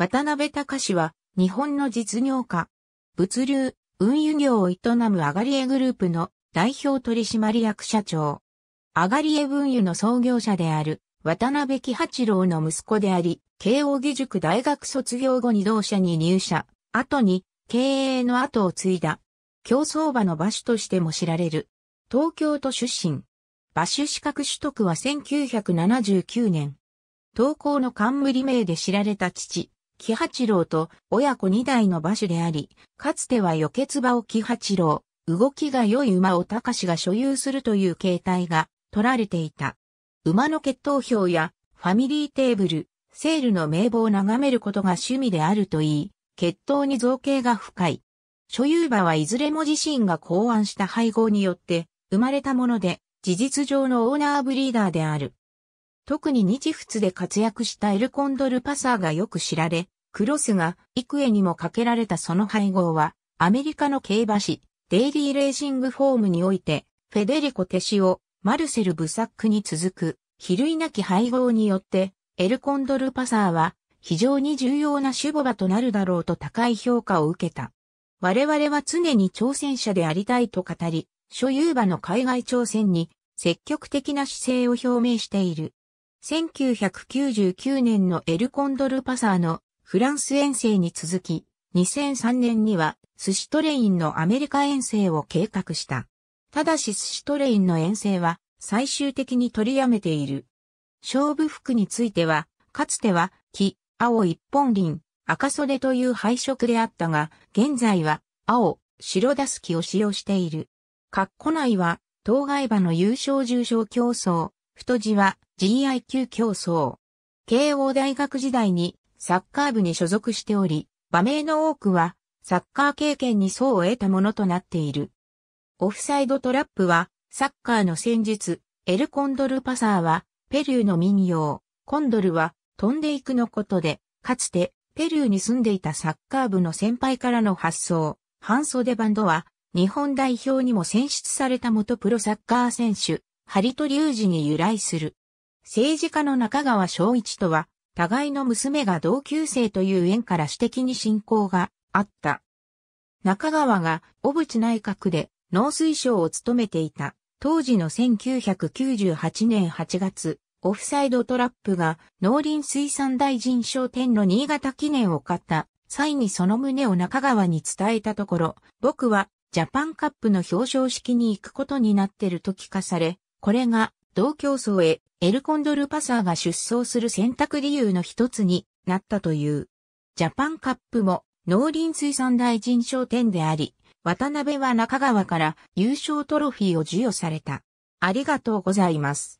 渡辺隆は、日本の実業家、物流、運輸業を営むアガリエグループの代表取締役社長。アガリエ運輸の創業者である渡辺喜八郎の息子であり、慶応義塾大学卒業後に同社に入社、後に経営の後を継いだ。競争場の場所としても知られる。東京都出身。場所資格取得は1979年。投稿の冠名で知られた父、喜八郎と親子二代の馬主であり、かつては余血馬を喜八郎、動きが良い馬を高志が所有するという形態が取られていた。馬の血統表やファミリーテーブル、セールの名簿を眺めることが趣味であるといい、血統に造形が深い。所有馬はいずれも自身が考案した配合によって生まれたもので、事実上のオーナーブリーダーである。特に日仏で活躍したエルコンドルパサーがよく知られ、クロスが幾重にもかけられたその配合は、アメリカの競馬誌、デイリーレーシングフォームにおいて、フェデリコ・テシオ、マルセル・ブサックに続く、比類なき配合によって、エルコンドルパサーは、非常に重要な守護馬となるだろうと高い評価を受けた。我々は常に挑戦者でありたいと語り、所有馬の海外挑戦に積極的な姿勢を表明している。1999年のエルコンドルパサーのフランス遠征に続き、2003年には寿司トレインのアメリカ遠征を計画した。ただし寿司トレインの遠征は最終的に取りやめている。勝負服については、かつては、木、青一本輪、赤袖という配色であったが、現在は、青、白ダスキを使用している。括弧内は、当該場の優勝重賞競争、太字は GIQ 競争。慶応大学時代にサッカー部に所属しており、馬名の多くはサッカー経験に層を得たものとなっている。オフサイドトラップはサッカーの戦術、エルコンドルパサーはペルーの民謡、コンドルは飛んでいくのことで、かつてペルーに住んでいたサッカー部の先輩からの発想、半袖バンドは日本代表にも選出された元プロサッカー選手、ハリト隆二に由来する。政治家の中川昭一とは、互いの娘が同級生という縁から私的に信仰があった。中川が小渕内閣で農水省を務めていた当時の1998年8月、オフサイドトラップが農林水産大臣商店の新潟記念を買った際にその旨を中川に伝えたところ、僕はジャパンカップの表彰式に行くことになってると聞かされ、これが同競争へエルコンドルパサーが出走する選択理由の一つになったという。ジャパンカップも農林水産大臣賞典であり、渡辺は中川から優勝トロフィーを授与された。ありがとうございます。